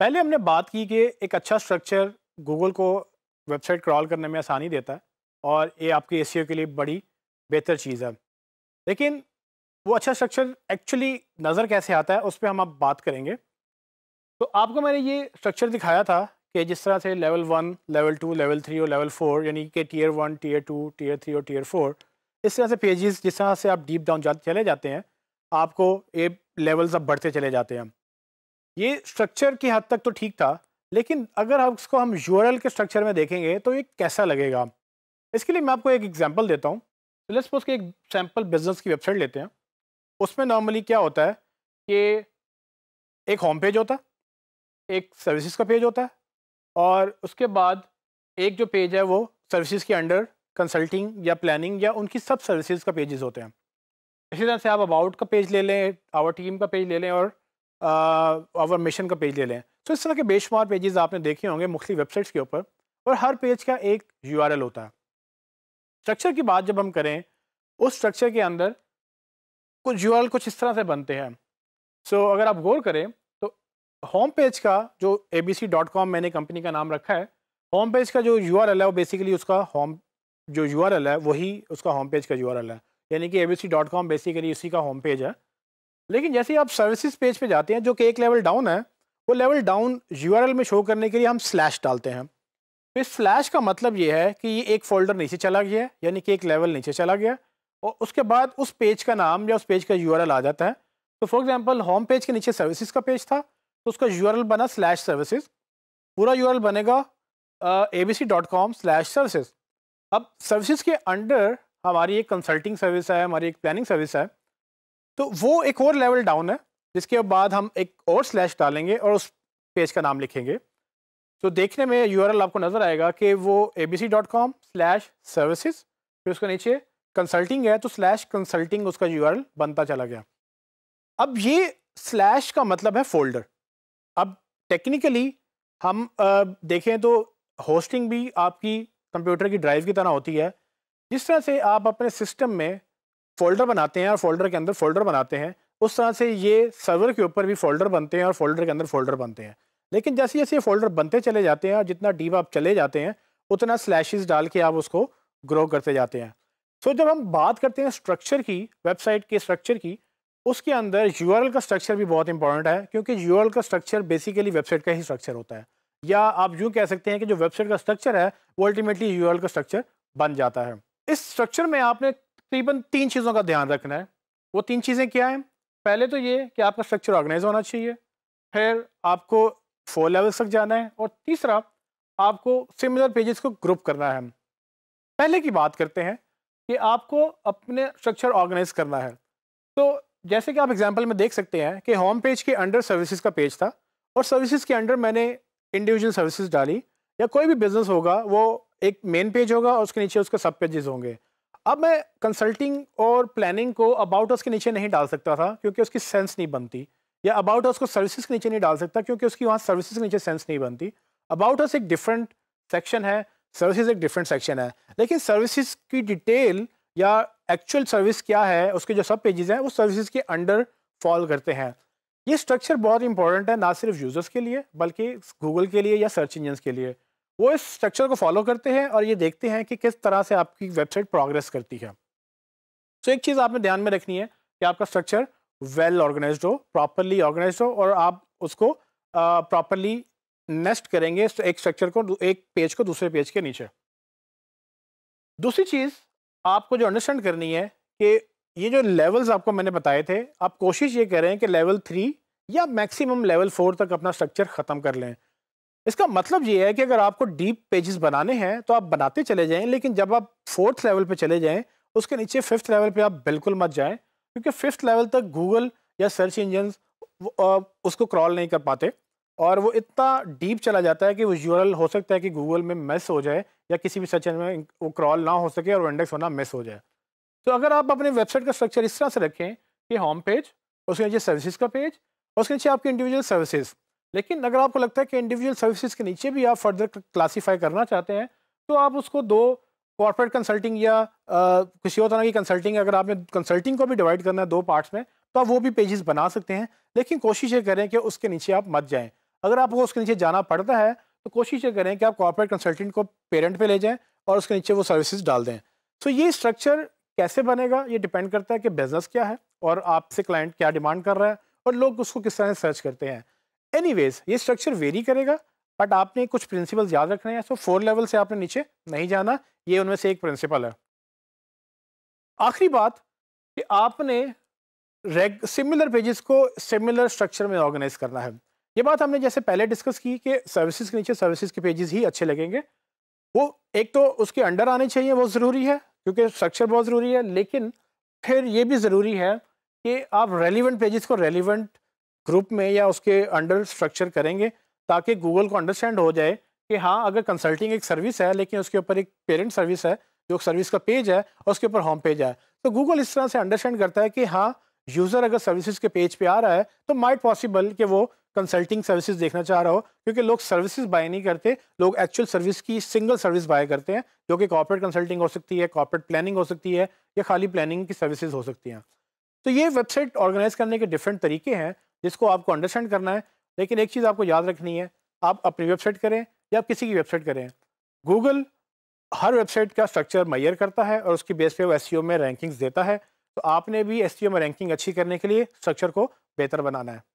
पहले हमने बात की कि एक अच्छा स्ट्रक्चर गूगल को वेबसाइट क्रॉल करने में आसानी देता है और ये आपके ए e के लिए बड़ी बेहतर चीज़ है लेकिन वो अच्छा स्ट्रक्चर एक्चुअली नज़र कैसे आता है उस पर हम आप बात करेंगे तो आपको मैंने ये स्ट्रक्चर दिखाया था कि जिस तरह से level one level two level three और लेवल फोर यानी कि tier one tier two tier three और टीयर फोर इस तरह से पेजेस जिस तरह से आप डीप डाउन जा, चले जाते हैं आपको ये लेवल्स अब बढ़ते चले जाते हैं ये स्ट्रक्चर की हद तक तो ठीक था लेकिन अगर हम इसको हम यूरल के स्ट्रक्चर में देखेंगे तो ये कैसा लगेगा इसके लिए मैं आपको एक एग्जाम्पल देता हूँ प्लस लेट्स सपोज एक सैम्पल बिजनेस की वेबसाइट लेते हैं उसमें नॉर्मली क्या होता है कि एक होम पेज होता है एक सर्विसेज का पेज होता है और उसके बाद एक जो पेज है वो सर्विसेज के अंडर कंसल्टिंग या प्लानिंग या उनकी सब सर्विसेज का पेजेस होते हैं इसी तरह से आप अबाउट का पेज ले लें आवर टीम का पेज ले लें और आवर मिशन का पेज ले लें तो इस तरह के बेशुमार पेजेस आपने देखे होंगे मुख्तु वेबसाइट्स के ऊपर और हर पेज का एक यू होता है स्ट्रक्चर की बात जब हम करें उस स्ट्रक्चर के अंदर कुछ यू कुछ इस तरह से बनते हैं सो so, अगर आप गौर करें तो होम पेज का जो A B C dot com मैंने कंपनी का नाम रखा है होम पेज का जो यू आर एल है वो बेसिकली उसका होम जो यू आर एल है वही उसका होम पेज का यू आर एल है यानी कि A B C dot com basically उसी का होम पेज है लेकिन जैसे आप सर्विसेज पेज पे जाते हैं जो कि एक लेवल डाउन है वो लेवल डाउन यू में शो करने के लिए हम स्लैश डालते हैं तो इस स्लैश का मतलब ये है कि ये एक फोल्डर नीचे चला गया है यानी कि एक लेवल नीचे चला गया और उसके बाद उस पेज का नाम या उस पेज का यू आ जाता है तो फॉर एग्जाम्पल होम पेज के नीचे सर्विसज़ का पेज था तो उसका यू बना स्लैश सर्विसज पूरा यू बनेगा A B C dot com slash services अब सर्विसज़ के अंडर हमारी एक कंसल्टिंग सर्विस है हमारी एक प्लानिंग सर्विस है तो वो एक और लेवल डाउन है जिसके बाद हम एक और स्लैश डालेंगे और उस पेज का नाम लिखेंगे तो देखने में यू आपको नज़र आएगा कि वो A B C dot com slash services फिर उसके नीचे कंसल्टिंग है तो स्लैश कंसल्टिंग उसका यू बनता चला गया अब ये स्लैश का मतलब है फोल्डर अब टेक्निकली हम आ, देखें तो होस्टिंग भी आपकी कंप्यूटर की ड्राइव की तरह होती है जिस तरह से आप अपने सिस्टम में फोल्डर बनाते हैं और फोल्डर के अंदर फोल्डर बनाते हैं उस तरह से ये सर्वर के ऊपर भी फोल्डर बनते हैं और फोल्डर के अंदर फोल्डर बनते हैं लेकिन जैसे जैसे ये फोल्डर बनते चले जाते हैं और जितना डीप आप चले जाते हैं उतना स्लैशेस डाल के आप उसको ग्रो करते जाते हैं सो तो जब हम बात करते हैं स्ट्रक्चर की वेबसाइट के स्ट्रक्चर की उसके अंदर यू का स्ट्रक्चर भी बहुत इंपॉर्टेंट है क्योंकि यू का स्ट्रक्चर बेसिकली वेबसाइट का ही स्ट्रक्चर होता है या आप यूँ कह सकते हैं कि जो वेबसाइट का स्ट्रक्चर है वो अल्टीमेटली यू का स्ट्रक्चर बन जाता है इस स्ट्रक्चर में आपने तकरीबन तीन चीज़ों का ध्यान रखना है वो तीन चीज़ें क्या हैं पहले तो ये कि आपका स्ट्रक्चर ऑर्गेनाइज होना चाहिए फिर आपको फोर लेवल्स तक जाना है और तीसरा आपको सिमिलर पेजेस को ग्रुप करना है पहले की बात करते हैं कि आपको अपने स्ट्रक्चर ऑर्गेनाइज करना है तो जैसे कि आप एग्जांपल में देख सकते हैं कि होम पेज के अंडर सर्विसेज का पेज था और सर्विसेज के अंडर मैंने इंडिविजुअल सर्विसेज डाली या कोई भी बिजनेस होगा वो एक मेन पेज होगा और उसके नीचे उसके सब पेजेस होंगे अब मैं कंसल्टिंग और प्लानिंग को अबाउट हाउस के नीचे नहीं डाल सकता था क्योंकि उसकी सेंस नहीं बनती या अबाउट हाउस को सर्विसेज के नीचे नहीं डाल सकता क्योंकि उसकी वहाँ सर्विसेज के नीचे सेंस नहीं बनती अबाउट हाउस एक डिफरेंट सेक्शन है सर्विसेज एक डिफरेंट सेक्शन है लेकिन सर्विसेज की डिटेल या एक्चुअल सर्विस क्या है उसके जो सब पेजेज हैं वो सर्विसेज के अंडर फॉल करते हैं ये स्ट्रक्चर बहुत इंपॉर्टेंट है ना सिर्फ यूज़र्स के लिए बल्कि गूगल के लिए या सर्च इंजन के लिए वो इस स्ट्रक्चर को फॉलो करते हैं और ये देखते हैं कि किस तरह से आपकी वेबसाइट प्रोग्रेस करती है तो एक चीज़ आपने ध्यान में रखनी है कि आपका स्ट्रक्चर वेल ऑर्गेनाइज हो प्रॉपरली ऑर्गेनाइज हो और आप उसको प्रॉपरली नेस्ट करेंगे तो एक स्ट्रक्चर को एक पेज को दूसरे पेज के नीचे दूसरी चीज़ आपको जो अंडरस्टैंड करनी है कि ये जो लेवल्स आपको मैंने बताए थे आप कोशिश ये करें कि लेवल थ्री या मैक्सिमम लेवल फोर तक अपना स्ट्रक्चर ख़त्म कर लें इसका मतलब ये है कि अगर आपको डीप पेजेस बनाने हैं तो आप बनाते चले जाएं लेकिन जब आप फोर्थ लेवल पे चले जाएं उसके नीचे फिफ्थ लेवल पे आप बिल्कुल मत जाएं क्योंकि फिफ्थ लेवल तक गूगल या सर्च इंजन उसको क्रॉल नहीं कर पाते और वो इतना डीप चला जाता है कि वो यूरल हो सकता है कि गूगल में मिस हो जाए या किसी भी सर्च में वो क्रॉल ना हो सके और इंडेक्स होना मिस हो जाए तो अगर आप अपने वेबसाइट का स्ट्रक्चर इस तरह से रखें कि होम पेज उसके नीचे सर्विसज़ का पेज उसके नीचे आपकी इंडिविजुअल सर्विसेज लेकिन अगर आपको लगता है कि इंडिविजुअल सर्विसेज के नीचे भी आप फर्दर क्लासीफाई करना चाहते हैं तो आप उसको दो कॉर्पोरेट कंसल्टिंग या किसी और तरह की कंसल्टिंग अगर आपने कंसल्टिंग को भी डिवाइड करना है दो पार्ट्स में तो आप वो भी पेजेस बना सकते हैं लेकिन कोशिश ये करें कि उसके नीचे आप मत जाएं अगर आपको उसके नीचे जाना पड़ता है तो कोशिश ये करें कि आप कॉर्पोरेट कंसल्टेंट को पेरेंट पे ले जाएं और उसके नीचे वो सर्विसेज डाल दें सो ये स्ट्रक्चर कैसे बनेगा ये डिपेंड करता है कि बिज़नेस क्या है और आपसे क्लाइंट क्या डिमांड कर रहा है और लोग उसको किस तरह सर्च करते हैं एनीवेज ये स्ट्रक्चर वेरी करेगा बट आपने कुछ प्रिंसिपल्स याद रखने हैं सो फोर लेवल से आपने नीचे नहीं जाना ये उनमें से एक प्रिंसिपल है आखिरी बात कि आपने रेग सिमिलर पेजेस को सिमिलर स्ट्रक्चर में ऑर्गेनाइज करना है ये बात हमने जैसे पहले डिस्कस की कि सर्विसेज के नीचे सर्विसेज के पेजेस ही अच्छे लगेंगे वो एक तो उसके अंडर आने चाहिए वो ज़रूरी है क्योंकि स्ट्रक्चर बहुत ज़रूरी है लेकिन फिर ये भी ज़रूरी है कि आप रेलिवेंट पेजेस को रेलिवेंट ग्रुप में या उसके अंडर स्ट्रक्चर करेंगे ताकि गूगल को अंडरस्टैंड हो जाए कि हाँ अगर कंसल्टिंग एक सर्विस है लेकिन उसके ऊपर एक पेरेंट सर्विस है जो सर्विस का पेज है और उसके ऊपर होम पेज है तो गूगल इस तरह से अंडरस्टैंड करता है कि हाँ यूज़र अगर सर्विसेज के पेज पे आ रहा है तो माइट पॉसिबल कि वो कंसल्टिंग सर्विसेज देखना चाह रहा हो क्योंकि लोग सर्विसेज बाय नहीं करते लोग एक्चुअल सर्विस की सिंगल सर्विस बाय करते हैं जो कि कॉर्पोरेट कंसल्टिंग हो सकती है कॉर्पोरेट प्लानिंग हो सकती है या खाली प्लानिंग की सर्विसेज हो सकती हैं तो ये वेबसाइट ऑर्गेनाइज करने के डिफरेंट तरीके हैं जिसको आपको अंडरस्टैंड करना है लेकिन एक चीज़ आपको याद रखनी है आप अपनी वेबसाइट करें या आप किसी की वेबसाइट करें गूगल हर वेबसाइट का स्ट्रक्चर मैयर करता है और उसकी बेस पे वो एस e में रैंकिंग्स देता है तो आपने भी एस e में रैंकिंग अच्छी करने के लिए स्ट्रक्चर को बेहतर बनाना है